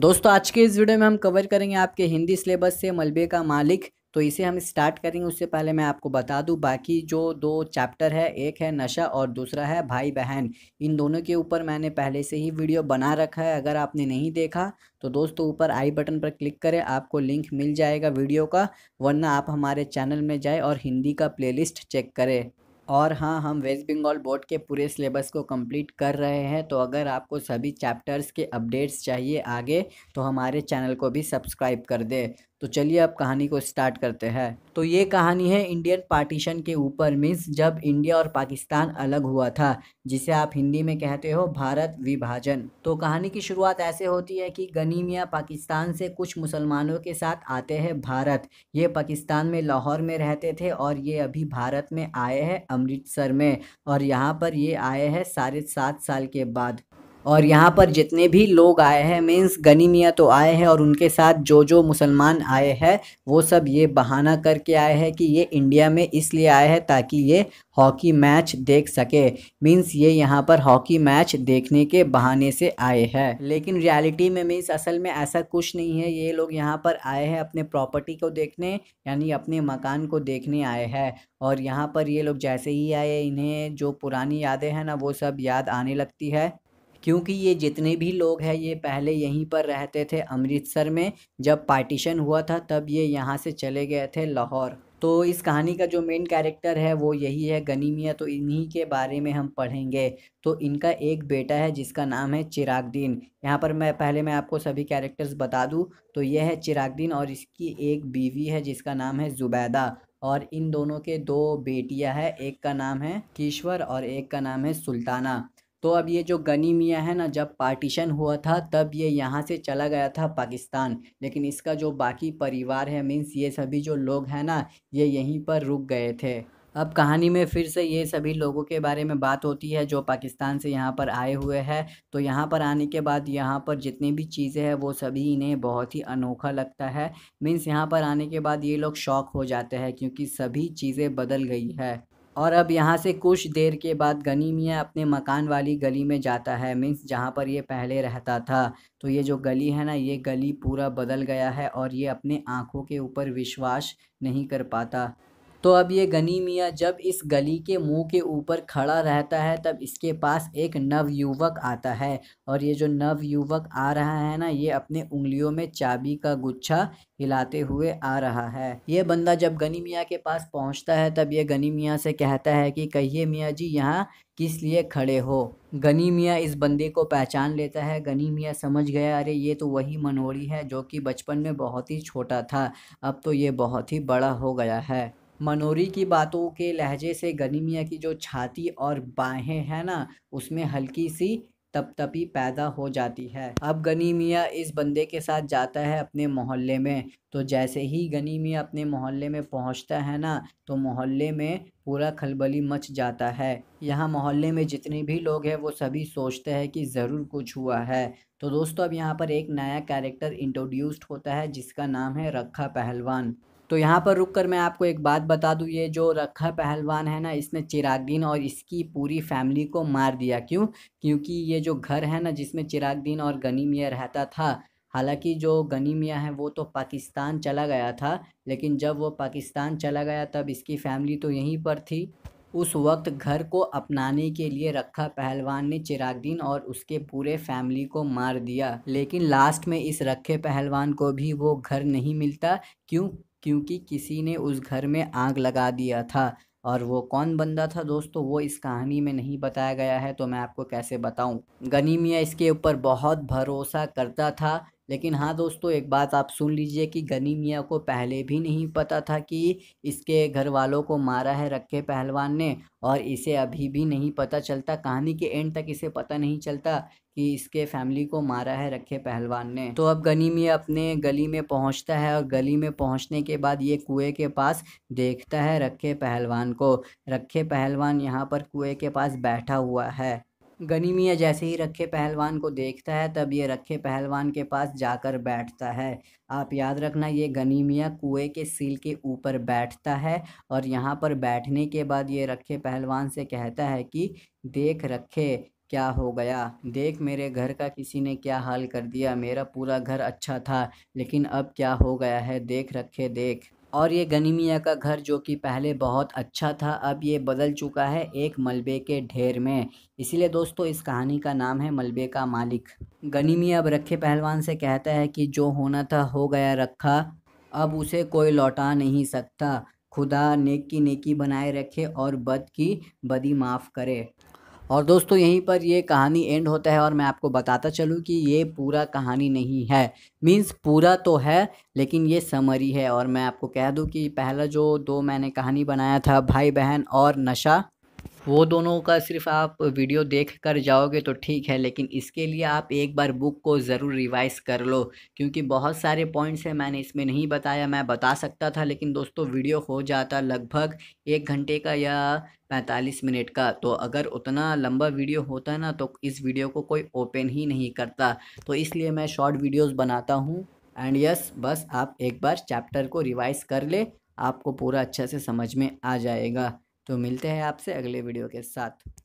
दोस्तों आज के इस वीडियो में हम कवर करेंगे आपके हिंदी सिलेबस से मलबे का मालिक तो इसे हम स्टार्ट करेंगे उससे पहले मैं आपको बता दूं बाकी जो दो चैप्टर है एक है नशा और दूसरा है भाई बहन इन दोनों के ऊपर मैंने पहले से ही वीडियो बना रखा है अगर आपने नहीं देखा तो दोस्तों ऊपर आई बटन पर क्लिक करें आपको लिंक मिल जाएगा वीडियो का वरना आप हमारे चैनल में जाए और हिंदी का प्लेलिस्ट चेक करें और हाँ हम वेस्ट बंगाल बोर्ड के पूरे सिलेबस को कंप्लीट कर रहे हैं तो अगर आपको सभी चैप्टर्स के अपडेट्स चाहिए आगे तो हमारे चैनल को भी सब्सक्राइब कर दे तो चलिए अब कहानी को स्टार्ट करते हैं तो ये कहानी है इंडियन पार्टीशन के ऊपर मीन्स जब इंडिया और पाकिस्तान अलग हुआ था जिसे आप हिंदी में कहते हो भारत विभाजन तो कहानी की शुरुआत ऐसे होती है कि गनीमिया पाकिस्तान से कुछ मुसलमानों के साथ आते हैं भारत ये पाकिस्तान में लाहौर में रहते थे और ये अभी भारत में आए हैं अमृतसर में और यहाँ पर ये आए हैं साढ़े सात साल के बाद और यहाँ पर जितने भी लोग आए हैं मीन्स गनी मियाँ तो आए हैं और उनके साथ जो जो मुसलमान आए हैं वो सब ये बहाना करके आए हैं कि ये इंडिया में इसलिए आए हैं ताकि ये हॉकी मैच देख सके मीन्स ये यहाँ पर हॉकी मैच देखने के बहाने से आए हैं लेकिन रियलिटी में मीन्स असल में ऐसा कुछ नहीं है ये लोग यहाँ पर आए हैं अपने प्रॉपर्टी को देखने यानी अपने मकान को देखने आए हैं और यहाँ पर ये लोग जैसे ही आए इन्हें जो पुरानी यादें हैं ना वो सब याद आने लगती है क्योंकि ये जितने भी लोग हैं ये पहले यहीं पर रहते थे अमृतसर में जब पार्टीशन हुआ था तब ये यहाँ से चले गए थे लाहौर तो इस कहानी का जो मेन कैरेक्टर है वो यही है गनी मियाँ तो इन्हीं के बारे में हम पढ़ेंगे तो इनका एक बेटा है जिसका नाम है दीन यहाँ पर मैं पहले मैं आपको सभी कैरेक्टर्स बता दूँ तो ये है दीन और इसकी एक बीवी है जिसका नाम है जुबैदा और इन दोनों के दो बेटियाँ हैं एक का नाम है किश्वर और एक का नाम है सुल्ताना तो अब ये जो गनी मियाँ है ना जब पार्टीशन हुआ था तब ये यहाँ से चला गया था पाकिस्तान लेकिन इसका जो बाकी परिवार है मीन्स ये सभी जो लोग हैं ना ये यहीं पर रुक गए थे अब कहानी में फिर से ये सभी लोगों के बारे में बात होती है जो पाकिस्तान से यहाँ पर आए हुए हैं तो यहाँ पर आने के बाद यहाँ पर जितनी भी चीज़ें हैं वो सभी इन्हें बहुत ही अनोखा लगता है मीन्स यहाँ पर आने के बाद ये लोग शॉक हो जाते हैं क्योंकि सभी चीज़ें बदल गई है और अब यहाँ से कुछ देर के बाद गनी मियाँ अपने मकान वाली गली में जाता है मीन्स जहाँ पर ये पहले रहता था तो ये जो गली है ना ये गली पूरा बदल गया है और ये अपने आँखों के ऊपर विश्वास नहीं कर पाता तो अब ये गनी मियाँ जब इस गली के मुंह के ऊपर खड़ा रहता है तब इसके पास एक नवयुवक आता है और ये जो नवयुवक आ रहा है ना ये अपने उंगलियों में चाबी का गुच्छा हिलाते हुए आ रहा है ये बंदा जब गनी मियाँ के पास पहुँचता है तब ये गनी मियाँ से कहता है कि कहिए मियाँ जी यहाँ किस लिए खड़े हो गनी मियाँ इस बंदे को पहचान लेता है गनी मियाँ समझ गया अरे ये तो वही मनोड़ी है जो कि बचपन में बहुत ही छोटा था अब तो ये बहुत ही बड़ा हो गया है मनोरी की बातों के लहजे से गनी मियाँ की जो छाती और बाहें हैं ना उसमें हल्की सी तपतपी पैदा हो जाती है अब गनी मियाँ इस बंदे के साथ जाता है अपने मोहल्ले में तो जैसे ही गनी मियाँ अपने मोहल्ले में पहुँचता है ना तो मोहल्ले में पूरा खलबली मच जाता है यहाँ मोहल्ले में जितने भी लोग हैं वो सभी सोचते हैं कि ज़रूर कुछ हुआ है तो दोस्तों अब यहाँ पर एक नया कैरेक्टर इंट्रोड्यूस्ड होता है जिसका नाम है रखा पहलवान तो यहाँ पर रुक कर मैं आपको एक बात बता दूँ ये जो रखा पहलवान है ना इसने चिरागदीन और इसकी पूरी फैमिली को मार दिया क्यों क्योंकि ये जो घर है ना जिसमें चिरागदीन और गनी मियाँ रहता था हालांकि जो गनी मियाँ है वो तो पाकिस्तान चला गया था लेकिन जब वो पाकिस्तान चला गया तब इसकी फैमिली तो यहीं पर थी उस वक्त घर को अपनाने के लिए रखा पहलवान ने चिरागदीन और उसके पूरे फैमिली को मार दिया लेकिन लास्ट में इस रखे पहलवान को भी वो घर नहीं मिलता क्यों क्योंकि किसी ने उस घर में आग लगा दिया था और वो कौन बंदा था दोस्तों वो इस कहानी में नहीं बताया गया है तो मैं आपको कैसे बताऊं गनीमिया इसके ऊपर बहुत भरोसा करता था लेकिन हाँ दोस्तों एक बात आप सुन लीजिए कि गनी मियाँ को पहले भी नहीं पता था कि इसके घर वालों को मारा है रखे पहलवान ने और इसे अभी भी नहीं पता चलता कहानी के एंड तक इसे पता नहीं चलता कि इसके फैमिली को मारा है रखे पहलवान ने तो अब गनी मियाँ अपने गली में पहुंचता है और गली में पहुंचने के बाद ये कुएं के पास देखता है रखे पहलवान को रखे पहलवान यहाँ पर कुएँ के पास बैठा हुआ है गनी मियाँ जैसे ही रखे पहलवान को देखता है तब ये रखे पहलवान के पास जाकर बैठता है आप याद रखना ये गनी मियाँ कुएँ के सील के ऊपर बैठता है और यहाँ पर बैठने के बाद ये रखे पहलवान से कहता है कि देख रखे क्या हो गया देख मेरे घर का किसी ने क्या हाल कर दिया मेरा पूरा घर अच्छा था लेकिन अब क्या हो गया है देख रखे देख और ये गनी मियाँ का घर जो कि पहले बहुत अच्छा था अब ये बदल चुका है एक मलबे के ढेर में इसीलिए दोस्तों इस कहानी का नाम है मलबे का मालिक गनी मियाँ अब रखे पहलवान से कहता है कि जो होना था हो गया रखा अब उसे कोई लौटा नहीं सकता खुदा नेक की नेकी बनाए रखे और बद की बदी माफ़ करे और दोस्तों यहीं पर ये कहानी एंड होता है और मैं आपको बताता चलूँ कि ये पूरा कहानी नहीं है मीन्स पूरा तो है लेकिन ये समरी है और मैं आपको कह दूँ कि पहला जो दो मैंने कहानी बनाया था भाई बहन और नशा वो दोनों का सिर्फ आप वीडियो देख कर जाओगे तो ठीक है लेकिन इसके लिए आप एक बार बुक को ज़रूर रिवाइज़ कर लो क्योंकि बहुत सारे पॉइंट्स हैं मैंने इसमें नहीं बताया मैं बता सकता था लेकिन दोस्तों वीडियो हो जाता लगभग एक घंटे का या पैंतालीस मिनट का तो अगर उतना लंबा वीडियो होता है ना तो इस वीडियो को कोई ओपन ही नहीं करता तो इसलिए मैं शॉर्ट वीडियोज़ बनाता हूँ एंड यस बस आप एक बार चैप्टर को रिवाइज़ कर ले आपको पूरा अच्छे से समझ में आ जाएगा तो मिलते हैं आपसे अगले वीडियो के साथ